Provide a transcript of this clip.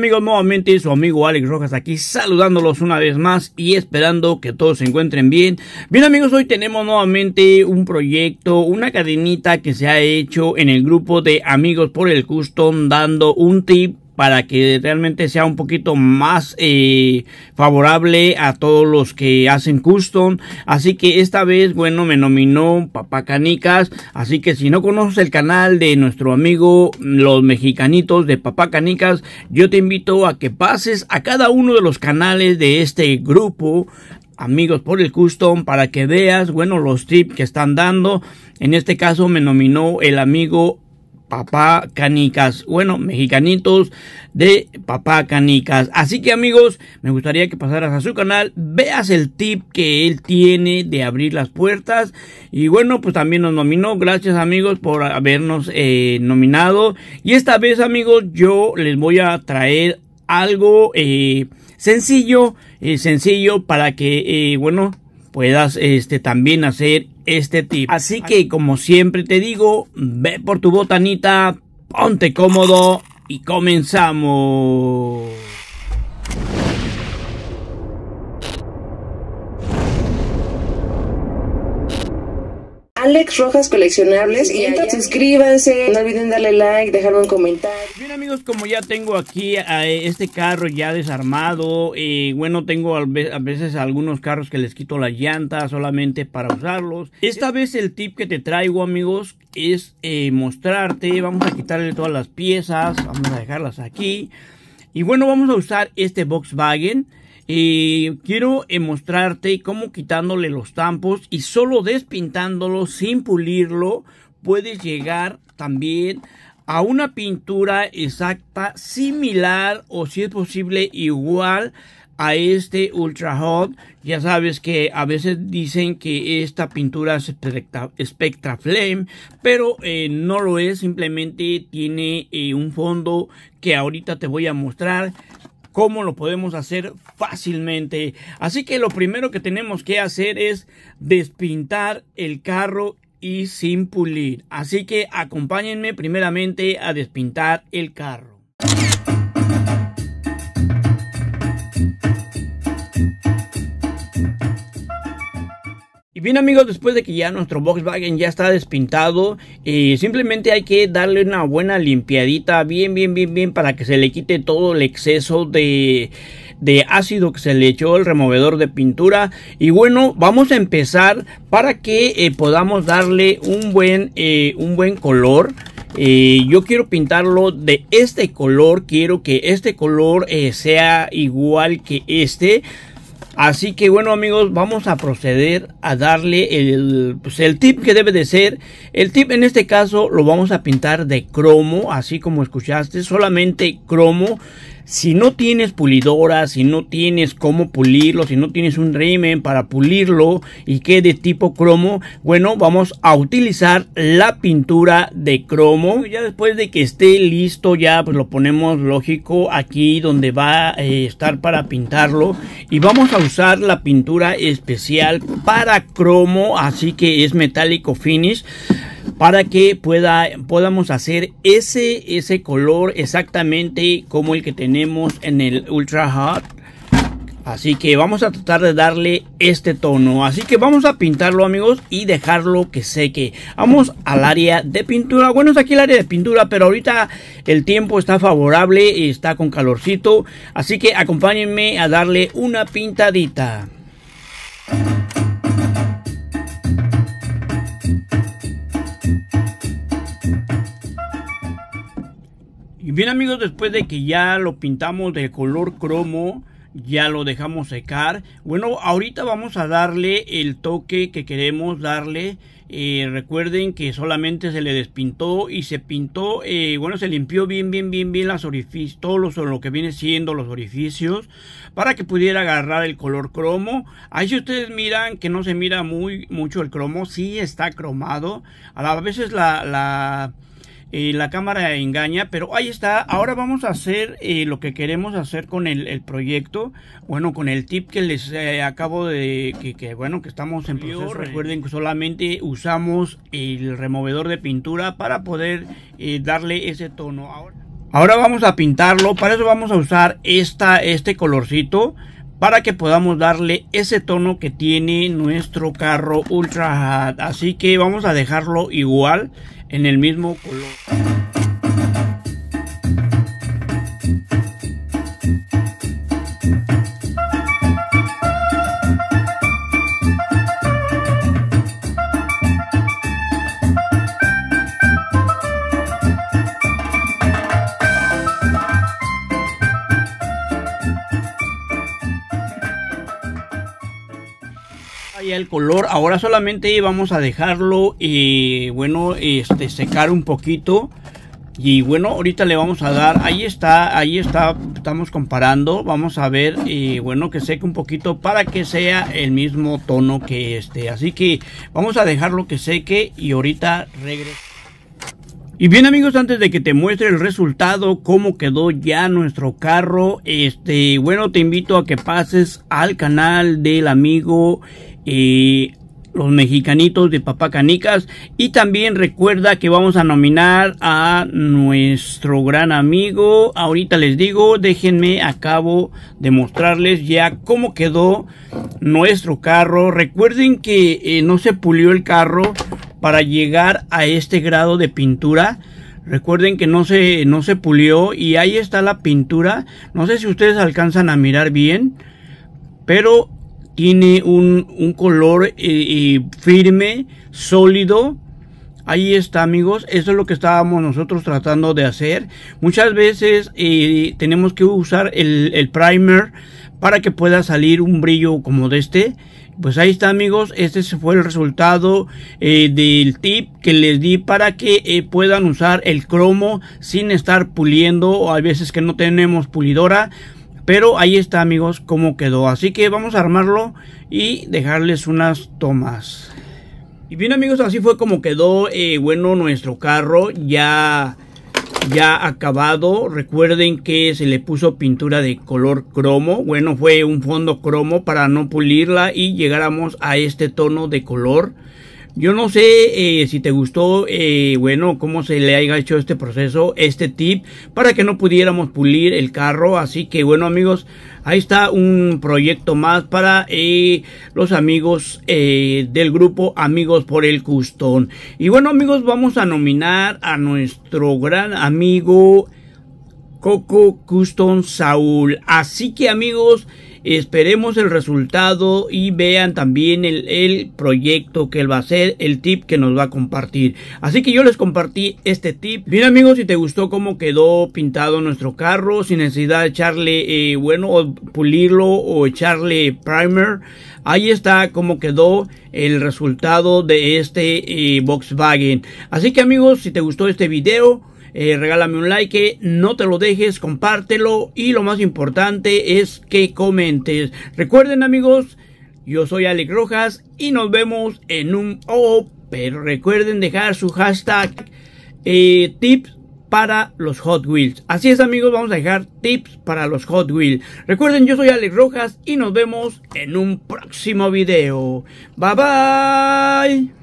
Amigos, nuevamente su amigo Alex Rojas aquí saludándolos una vez más y esperando que todos se encuentren bien. Bien amigos, hoy tenemos nuevamente un proyecto, una cadenita que se ha hecho en el grupo de amigos por el custom dando un tip para que realmente sea un poquito más eh, favorable a todos los que hacen custom. Así que esta vez, bueno, me nominó Papá Canicas. Así que si no conoces el canal de nuestro amigo Los Mexicanitos de Papá Canicas, yo te invito a que pases a cada uno de los canales de este grupo amigos por el custom para que veas bueno los tips que están dando en este caso me nominó el amigo Papá Canicas. Bueno, mexicanitos de Papá Canicas. Así que amigos, me gustaría que pasaras a su canal, veas el tip que él tiene de abrir las puertas. Y bueno, pues también nos nominó. Gracias amigos por habernos eh, nominado. Y esta vez amigos, yo les voy a traer algo eh, sencillo, eh, sencillo para que, bueno, puedas este, también hacer este tip. Así que como siempre te digo, ve por tu botanita, ponte cómodo y comenzamos. Alex Rojas Coleccionables. y entonces suscríbanse, no olviden darle like, dejarme un comentario. Bien amigos, como ya tengo aquí a este carro ya desarmado, y bueno, tengo a veces algunos carros que les quito las llantas solamente para usarlos. Esta vez el tip que te traigo amigos es eh, mostrarte, vamos a quitarle todas las piezas, vamos a dejarlas aquí. Y bueno, vamos a usar este Volkswagen y quiero mostrarte cómo quitándole los tampos y solo despintándolo sin pulirlo puedes llegar también a una pintura exacta, similar o si es posible igual a este Ultra Hot. Ya sabes que a veces dicen que esta pintura es espectra, Flame, pero eh, no lo es, simplemente tiene eh, un fondo que ahorita te voy a mostrar cómo lo podemos hacer fácilmente. Así que lo primero que tenemos que hacer es despintar el carro y sin pulir. Así que acompáñenme primeramente a despintar el carro. bien amigos, después de que ya nuestro Volkswagen ya está despintado, simplemente hay que darle una buena limpiadita, bien, bien, bien, bien, para que se le quite todo el exceso de, ácido que se le echó el removedor de pintura. Y bueno, vamos a empezar para que eh, podamos darle un buen, eh, un buen color. Eh, yo quiero pintarlo de este color, quiero que este color sea igual que este. Así que bueno amigos, vamos a proceder a darle el, pues, el, tip que debe de ser. El tip en este caso lo vamos a pintar de cromo, así como escuchaste, solamente cromo. Si no tienes pulidora, si no tienes cómo pulirlo, si no tienes un rimen para pulirlo y que de tipo cromo, bueno, vamos a utilizar la pintura de cromo. Ya después de que esté listo, ya pues lo ponemos lógico aquí donde va a eh, estar para pintarlo. Y vamos a usar la pintura especial para cromo, así que es metálico finish para que pueda, podamos hacer ese, ese color exactamente como el que tenemos en el Ultra Hot. Así que vamos a tratar de darle este tono. Así que vamos a pintarlo amigos y dejarlo que seque. Vamos al área de pintura. Bueno, es aquí el área de pintura, pero ahorita el tiempo está favorable y está con calorcito. Así que acompáñenme a darle una pintadita. Bien amigos, después de que ya lo pintamos de color cromo, ya lo dejamos secar. Bueno, ahorita vamos a darle el toque que queremos darle. Eh, recuerden que solamente se le despintó y se pintó, eh, bueno, se limpió bien, bien, bien, bien las orificios, todo lo que viene siendo los orificios, para que pudiera agarrar el color cromo. Ahí si ustedes miran que no se mira muy mucho el cromo, sí está cromado. A veces la eh, la cámara engaña, pero ahí está. Ahora vamos a hacer eh, lo que queremos hacer con el, proyecto. Bueno, con el tip que les eh, acabo de que, bueno que estamos en proceso. Recuerden que solamente usamos el removedor de pintura para poder darle ese tono. Ahora, ahora vamos a pintarlo. Para eso vamos a usar esta este colorcito para que podamos darle ese tono que tiene nuestro carro Ultra Así que vamos a dejarlo igual en el mismo color. el color. Ahora solamente vamos a dejarlo, y bueno, este, secar un poquito. Y bueno, ahorita le vamos a dar, ahí está, ahí está, estamos comparando, vamos a ver, y bueno, que seque un poquito para que sea el mismo tono que este. Así que vamos a dejarlo que seque y ahorita regresamos. Y bien amigos, antes de que te muestre el resultado, cómo quedó ya nuestro carro, este, bueno, te invito a que pases al canal del amigo eh, Los Mexicanitos de Papá Canicas y también recuerda que vamos a nominar a nuestro gran amigo, ahorita les digo, déjenme acabo de mostrarles ya cómo quedó nuestro carro, recuerden que eh, no se pulió el carro, para llegar a este grado de pintura. Recuerden que no se, no se pulió y ahí está la pintura. No sé si ustedes alcanzan a mirar bien, pero tiene un, color eh, firme, sólido. Ahí está amigos, eso es lo que estábamos nosotros tratando de hacer. Muchas veces eh, tenemos que usar el, el, primer para que pueda salir un brillo como de este pues ahí está amigos, este fue el resultado eh, del tip que les di para que eh, puedan usar el cromo sin estar puliendo o hay veces que no tenemos pulidora. Pero ahí está amigos cómo quedó. Así que vamos a armarlo y dejarles unas tomas. Y bien amigos, así fue como quedó eh, bueno nuestro carro ya ya acabado. Recuerden que se le puso pintura de color cromo. Bueno, fue un fondo cromo para no pulirla y llegáramos a este tono de color. Yo no sé eh, si te gustó, eh, bueno, cómo se le haya hecho este proceso, este tip, para que no pudiéramos pulir el carro. Así que bueno amigos, ahí está un proyecto más para eh, los amigos del grupo Amigos por el Custón. Y bueno amigos, vamos a nominar a nuestro gran amigo Coco Custom Saúl. Así que amigos, esperemos el resultado y vean también el, el, proyecto que él va a hacer, el tip que nos va a compartir. Así que yo les compartí este tip. Bien amigos, si te gustó cómo quedó pintado nuestro carro, sin necesidad de echarle, eh, bueno, pulirlo o echarle primer, ahí está cómo quedó el resultado de este eh, Volkswagen. Así que amigos, si te gustó este video, eh, regálame un like, no te lo dejes, compártelo y lo más importante es que comentes. Recuerden amigos, yo soy Alex Rojas y nos vemos en un... Oh, pero recuerden dejar su hashtag eh, tips para los Hot Wheels. Así es amigos, vamos a dejar tips para los Hot Wheels. Recuerden, yo soy Alex Rojas y nos vemos en un próximo video. Bye bye.